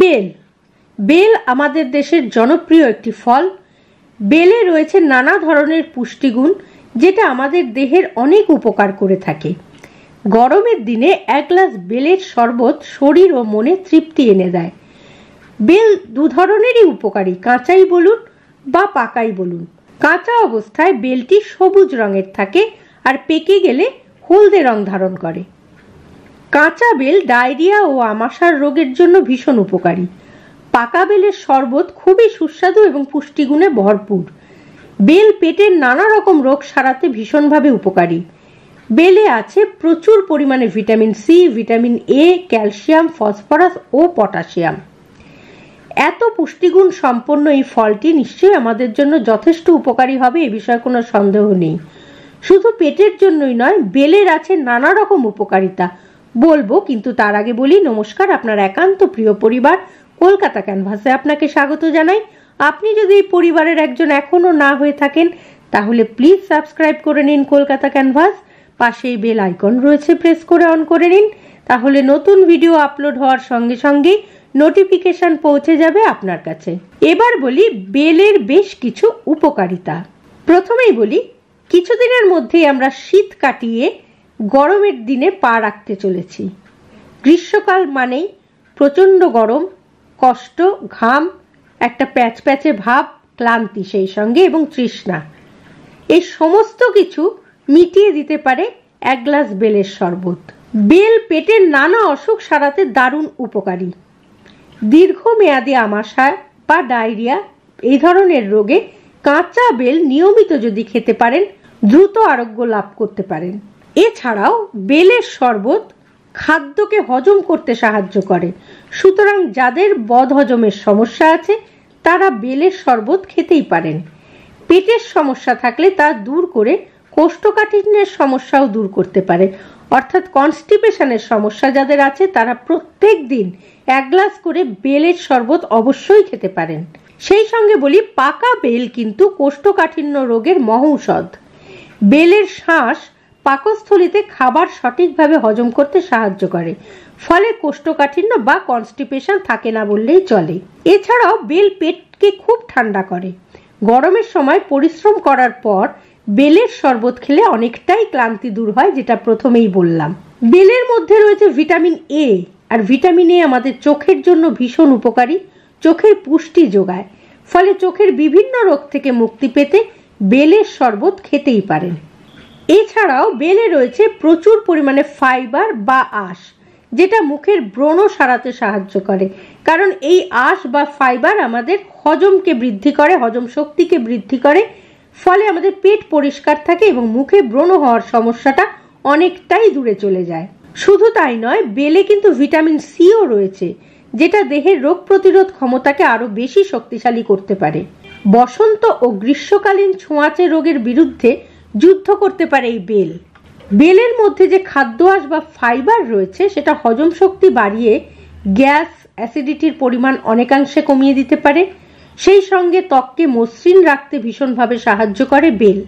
bell bell আমাদের দেশের জনপ্রিয় একটি ফল বেলে রয়েছে নানা ধরনের পুষ্টিগুণ যেটা আমাদের দেহের অনেক উপকার করে থাকে গরমের দিনে এক গ্লাস বেলের শরবত শরীর ও মনে তৃপ্তি এনে দেয় বেল দু ধরনেরই উপকারী কাঁচাই বলুন বা পাকাই বলুন কাঁচা অবস্থায় বেলটি সবুজ রঙের থাকে আর পেকে গেলে হলদে রং ধারণ করে কাঁচা বেল ডায়রিয়া ও আমাশার রোগের জন্য ভীষণ উপকারী পাকা বেলের শরবত খুবই সুস্বাদু এবং পুষ্টিগুণে ভরপুর বেল পেটের নানা রকম রোগ সারাতে ভীষণভাবে উপকারী বেলে আছে প্রচুর পরিমাণে vitamin C vitamin A calcium phosphorus ও পটাশিয়াম এত পুষ্টিগুণ সম্পন্ন এই ফলটি নিশ্চয়ই আমাদের জন্য যথেষ্ট উপকারী হবে এ বিষয়ে কোনো সন্দেহ নেই শুধু পেটের জন্যই নয় বেলের আছে নানা রকম উপকারিতা বলবো কিন্তু তার আগে বলি নমস্কার আপনার একান্ত প্রিয় পরিবার কলকাতা ক্যানভাসে আপনাকে স্বাগত জানাই আপনি যদি এই পরিবারের একজন এখনও না হয়ে থাকেন তাহলে প্লিজ সাবস্ক্রাইব করে নিন কলকাতা ক্যানভাস পাশেই বেল আইকন রয়েছে প্রেস করে অন করে নিন তাহলে নতুন ভিডিও আপলোড হওয়ার সঙ্গে সঙ্গে নোটিফিকেশন পৌঁছে যাবে আপনার কাছে এবার বলি বেলের বেশ কিছু উপকারিতা প্রথমেই বলি কিছুদিনের মধ্যেই আমরা শীত কাটিয়ে গরমের দিনে পা রাখতে চলেছি গ্রীষ্মকাল মানেই প্রচণ্ড গরম কষ্ট ঘাম একটা প্যাচ প্যাচে ভাব ক্লান্তি সেই সঙ্গে এবং তৃষ্ণা এই সমস্ত কিছু মিটিয়ে দিতে পারে এক গ্লাস বেলের শরবত বেল পেটের নানা অসুখ সারাতে দারুণ উপকারী দীর্ঘমেয়াদী আমাশয় বা ডায়রিয়া এই ধরনের রোগে কাঁচা বেল নিয়মিত যদি খেতে পারেন দ্রুত আরোগ্য লাভ করতে পারেন এছাড়াও বেলের শরবত খাদ্যকে হজম করতে সাহায্য করে সুতরাং যাদের বদহজমের সমস্যা আছে তারা বেলের শরবত খেতেই পারেন পেটের সমস্যা থাকলে তা দূর করে কোষ্ঠকাঠিন্যের সমস্যাও দূর করতে পারে অর্থাৎ কনস্টিপেশনের সমস্যা যাদের আছে তারা প্রত্যেক দিন এক গ্লাস করে বেলের শরবত অবশ্যই খেতে পারেন সেই সঙ্গে বলি পাকা বেল কিন্তু কোষ্ঠকাঠিন্য রোগের মহৌষধ বেলের শ্বাস পাকস্থলিতে খাবার সঠিকভাবে হজম করতে সাহায্য করে ফলে কোষ্ঠকাঠিন্য বা কনস্টিপেশন থাকে না বললেই চলে এছাড়াও বেল পেটকে খুব ঠান্ডা করে গরমের সময় পরিশ্রম করার পর বেলের শরবত খেলে অনেকটাই ক্লান্তি দূর হয় যেটা প্রথমেই বললাম বেলের মধ্যে রয়েছে vitamin A R vitamin A আমাদের চোখের জন্য ভীষণ উপকারী চোখের পুষ্টি যোগায় ফলে চোখের বিভিন্ন রোগ থেকে মুক্তি পেতে বেলের শরবত খেতেই পারেন এছাড়াও বেলে রয়েছে প্রচুর পরিমাণে ফাইবার বা আঁশ যেটা মুখের ব্রণ সারাতে সাহায্য করে কারণ এই আঁশ বা ফাইবার আমাদের হজমকে বৃদ্ধি করে হজম শক্তিকে বৃদ্ধি করে ফলে আমাদের পেট পরিষ্কার থাকে এবং মুখে ব্রণ হওয়ার সমস্যাটা অনেকটাই দূরে চলে যায় শুধু তাই নয় বেলে কিন্তু ভিটামিন সিও রয়েছে যেটা দেহের রোগ প্রতিরোধ ক্ষমতাকে আরও বেশি শক্তিশালী করতে পারে বসন্ত ও গ্রীষ্মকালীন ছোঁয়াচে রোগের বিরুদ্ধে যুদ্ধ করতে পারে এই বেল বেলের মধ্যে যে খাদ্য আস বা ফাইবার রয়েছে সেটা হজম শক্তি বাড়িয়ে গ্যাস অ্যাসিডিটির পরিমাণ অনেকাংশে কমিয়ে দিতে পারে সেই সঙ্গে ত্বককে মসৃণ রাখতে ভীষণভাবে সাহায্য করে বেল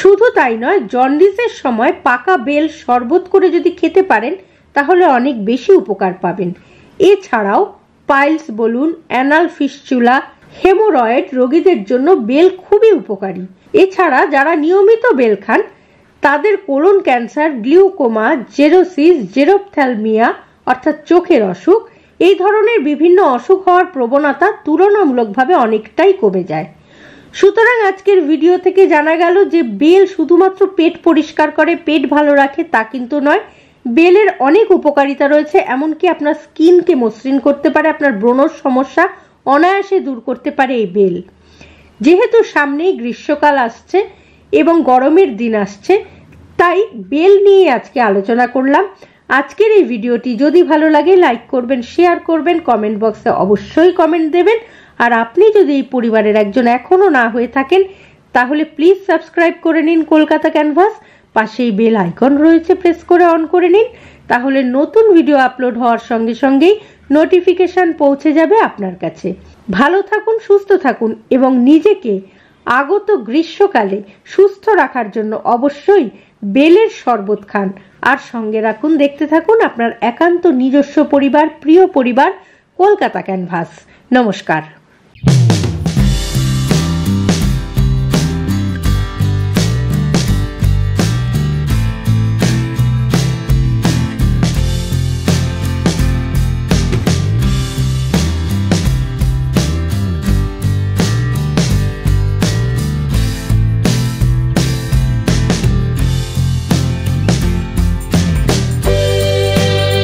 শুধু তাই নয় জন্ডিসের সময় পাকা বেল শরবত করে যদি খেতে পারেন তাহলে অনেক বেশি উপকার পাবেন এছাড়াও পাইলস বলুন অ্যানাল ফিসচুলা হেমোরয়েড রোগীদের জন্য বেল খুবই উপকারী এছাড়া যারা নিয়মিত বেল খান তাদের colon cancer glaucoma xerosis xerophthalmia অর্থাৎ চোখের অসুখ এই ধরনের বিভিন্ন অসুখ হওয়ার প্রবণতা তুলনামূলকভাবে অনেকটাই কমে যায় সুতরাং আজকের ভিডিও থেকে জানা গেল যে বেল শুধুমাত্র পেট পরিষ্কার করে পেট ভালো রাখে তা কিন্তু নয় বেলের অনেক উপকারিতা রয়েছে এমনকি আপনার স্কিনকে মসৃণ করতে পারে আপনার ব্রণর সমস্যা অনায়াসে দূর করতে পারে এই বেল যেহেতু সামনেই গ্রীষ্মকাল আসছে এবং গরমের দিন আসছে তাই বেল নিয়ে আজকে আলোচনা করলাম আজকের এই ভিডিওটি যদি ভালো লাগে লাইক করবেন শেয়ার করবেন কমেন্ট বক্সে অবশ্যই কমেন্ট দেবেন আর আপনি যদি এই পরিবারের একজন এখনও না হয়ে থাকেন তাহলে প্লিজ সাবস্ক্রাইব করে নিন কলকাতা ক্যানভাস পাশেই বেল আইকন রয়েছে প্রেস করে অন করে নিন তাহলে নতুন ভিডিও আপলোড হওয়ার সঙ্গে সঙ্গেই নোটিফিকেশন পৌঁছে যাবে আপনার কাছে ভালো থাকুন সুস্থ থাকুন এবং নিজেকে আগত গ্রীষ্মকালে সুস্থ রাখার জন্য অবশ্যই বেলের শরবত খান আর সঙ্গে রাখুন দেখতে থাকুন আপনার একান্ত নিজস্ব পরিবার প্রিয় পরিবার কলকাতা ক্যানভাস নমস্কার